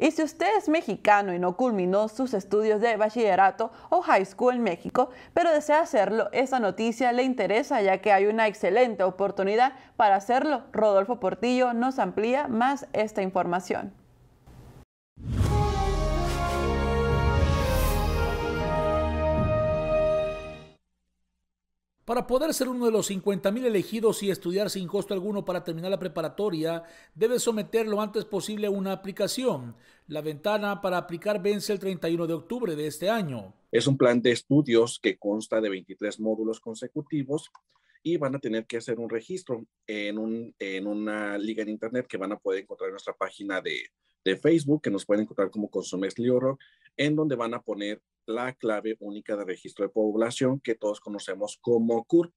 Y si usted es mexicano y no culminó sus estudios de bachillerato o high school en México, pero desea hacerlo, esta noticia le interesa ya que hay una excelente oportunidad para hacerlo. Rodolfo Portillo nos amplía más esta información. Para poder ser uno de los 50.000 elegidos y estudiar sin costo alguno para terminar la preparatoria, debe someter lo antes posible una aplicación. La ventana para aplicar vence el 31 de octubre de este año. Es un plan de estudios que consta de 23 módulos consecutivos y van a tener que hacer un registro en, una liga en internet que van a poder encontrar en nuestra página de, Facebook, que nos pueden encontrar como Consumes Lioro, en donde van a poner la clave única de registro de población que todos conocemos como CUR.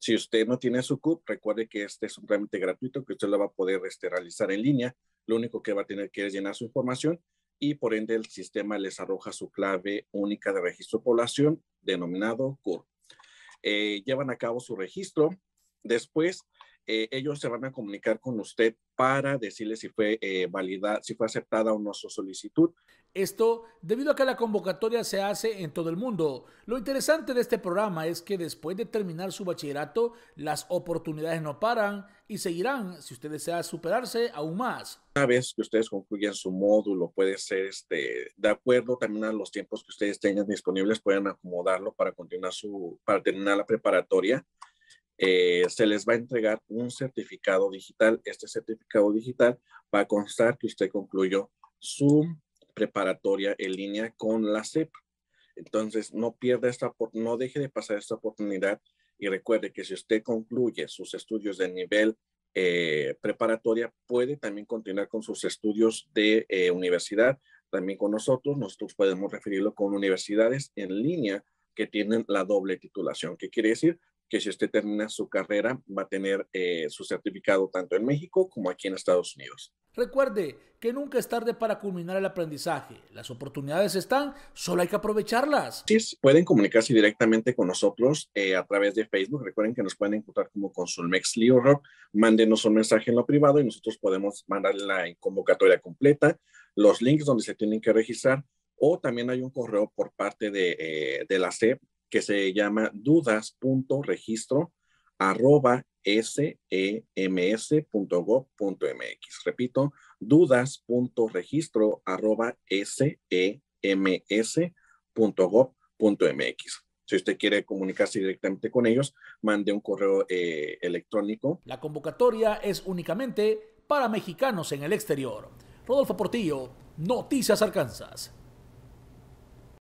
Si usted no tiene su CUR, recuerde que este es un trámite gratuito que usted lo va a poder este, realizar en línea. Lo único que va a tener que es llenar su información y por ende el sistema les arroja su clave única de registro de población denominado CUR. Eh, llevan a cabo su registro, Después, eh, ellos se van a comunicar con usted para decirle si fue eh, si fue aceptada o no su solicitud. Esto debido a que la convocatoria se hace en todo el mundo. Lo interesante de este programa es que después de terminar su bachillerato, las oportunidades no paran y seguirán si usted desea superarse aún más. Una vez que ustedes concluyan su módulo, puede ser este, de acuerdo también a los tiempos que ustedes tengan disponibles, pueden acomodarlo para continuar su, para terminar la preparatoria. Eh, se les va a entregar un certificado digital. Este certificado digital va a constar que usted concluyó su preparatoria en línea con la CEP. Entonces, no pierda esta, no deje de pasar esta oportunidad y recuerde que si usted concluye sus estudios de nivel eh, preparatoria, puede también continuar con sus estudios de eh, universidad, también con nosotros. Nosotros podemos referirlo con universidades en línea que tienen la doble titulación. ¿Qué quiere decir? que si usted termina su carrera va a tener eh, su certificado tanto en México como aquí en Estados Unidos. Recuerde que nunca es tarde para culminar el aprendizaje. Las oportunidades están, solo hay que aprovecharlas. Sí, pueden comunicarse directamente con nosotros eh, a través de Facebook. Recuerden que nos pueden encontrar como Consulmex Leo Mándenos un mensaje en lo privado y nosotros podemos mandarle la convocatoria completa, los links donde se tienen que registrar o también hay un correo por parte de, eh, de la CEP que se llama dudas.registro.sems.gov.mx. Repito, dudas.registro.sems.gov.mx. Si usted quiere comunicarse directamente con ellos, mande un correo eh, electrónico. La convocatoria es únicamente para mexicanos en el exterior. Rodolfo Portillo, Noticias Arkansas.